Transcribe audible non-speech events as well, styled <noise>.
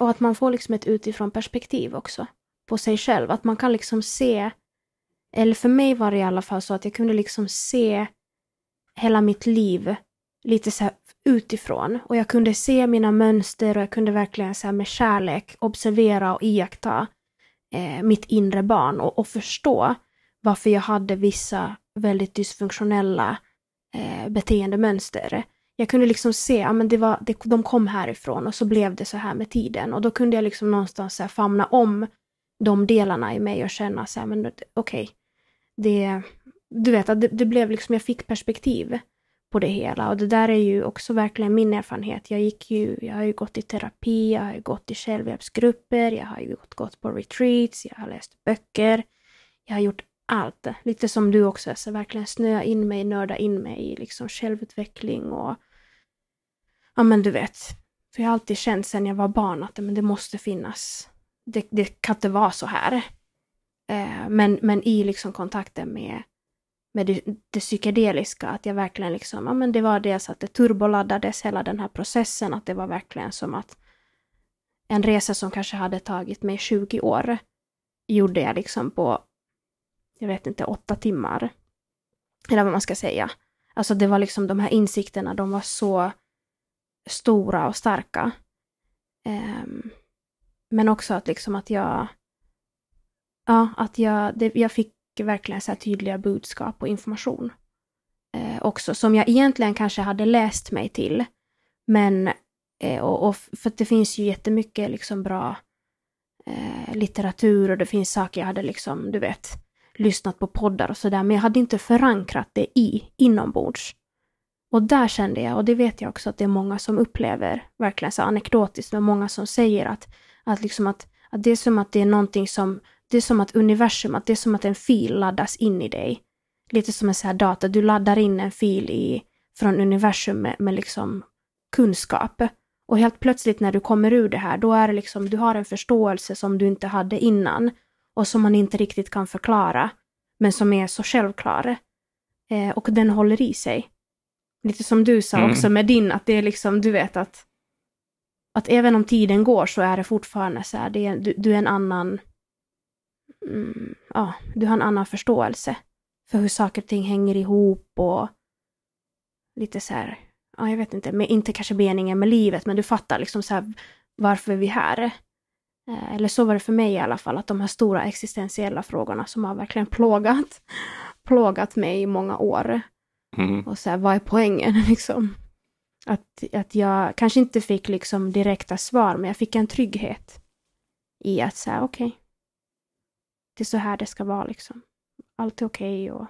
och att man får liksom ett utifrån perspektiv också på sig själv. Att man kan liksom se, eller för mig var det i alla fall så att jag kunde liksom se hela mitt liv lite så utifrån och jag kunde se mina mönster och jag kunde verkligen så med kärlek observera och iaktta eh, mitt inre barn och, och, förstå varför jag hade vissa väldigt dysfunktionella eh, beteendemönster jag kunde liksom se, ja men det var, det, de kom härifrån och så blev det så här med tiden. Och då kunde jag liksom någonstans så här famna om de delarna i mig och känna så här, men okej, okay, det, du vet att det, det, blev liksom, jag fick perspektiv på det hela. Och det där är ju också verkligen min erfarenhet. Jag gick ju, jag har ju gått i terapi, jag har ju gått i självhjälpsgrupper, jag har ju gått, gått på retreats, jag har läst böcker, jag har gjort allt. Lite som du också, så alltså verkligen snöa in mig, nörda in mig i liksom självutveckling och ja men du vet, för jag har alltid känt sen jag var barn att men det måste finnas, det, det kan inte vara så här. Eh, men, men i liksom kontakten med, med det, det psykedeliska, att jag verkligen liksom, ja men det var dels att det turboladdades, hela den här processen, att det var verkligen som att en resa som kanske hade tagit mig 20 år gjorde jag liksom på, jag vet inte, åtta timmar. Eller vad man ska säga. Alltså det var liksom de här insikterna, de var så stora och starka. Um, men också att liksom att jag, ja, att jag, det, jag fick verkligen så här tydliga budskap och information. Eh, också, som jag egentligen kanske hade läst mig till. Men, eh, och, och, för det finns ju jättemycket liksom bra eh, litteratur och det finns saker jag hade liksom, du vet, lyssnat på poddar och sådär, men jag hade inte förankrat det i inombords. Och där kände jag, och det vet jag också att det är många som upplever, verkligen så anekdotiskt, men många som säger att, att, liksom att, att det är som att det är någonting som, det är som att universum, att det är som att en fil laddas in i dig. Lite som en så här data, du laddar in en fil i, från universum med, med liksom kunskap. Och helt plötsligt när du kommer ur det här, då är det liksom, du har en förståelse som du inte hade innan och som man inte riktigt kan förklara, men som är så självklar. Eh, och den håller i sig lite som du sa mm. också med din, att det är liksom, du vet att, att även om tiden går så är det fortfarande så här, det är, du, du är en annan, mm, ja, du har en annan förståelse för hur saker och ting hänger ihop och lite så här, ja jag vet inte, men inte kanske meningen med livet, men du fattar liksom så här varför vi är här. Eh, eller så var det för mig i alla fall, att de här stora existentiella frågorna som har verkligen <laughs> plågat, plågat mig i många år, Mm. Och så här, vad är poängen <laughs> liksom? Att, att jag kanske inte fick liksom direkta svar, men jag fick en trygghet i att säga okej, okay, det är så här det ska vara liksom. Allt är okej okay och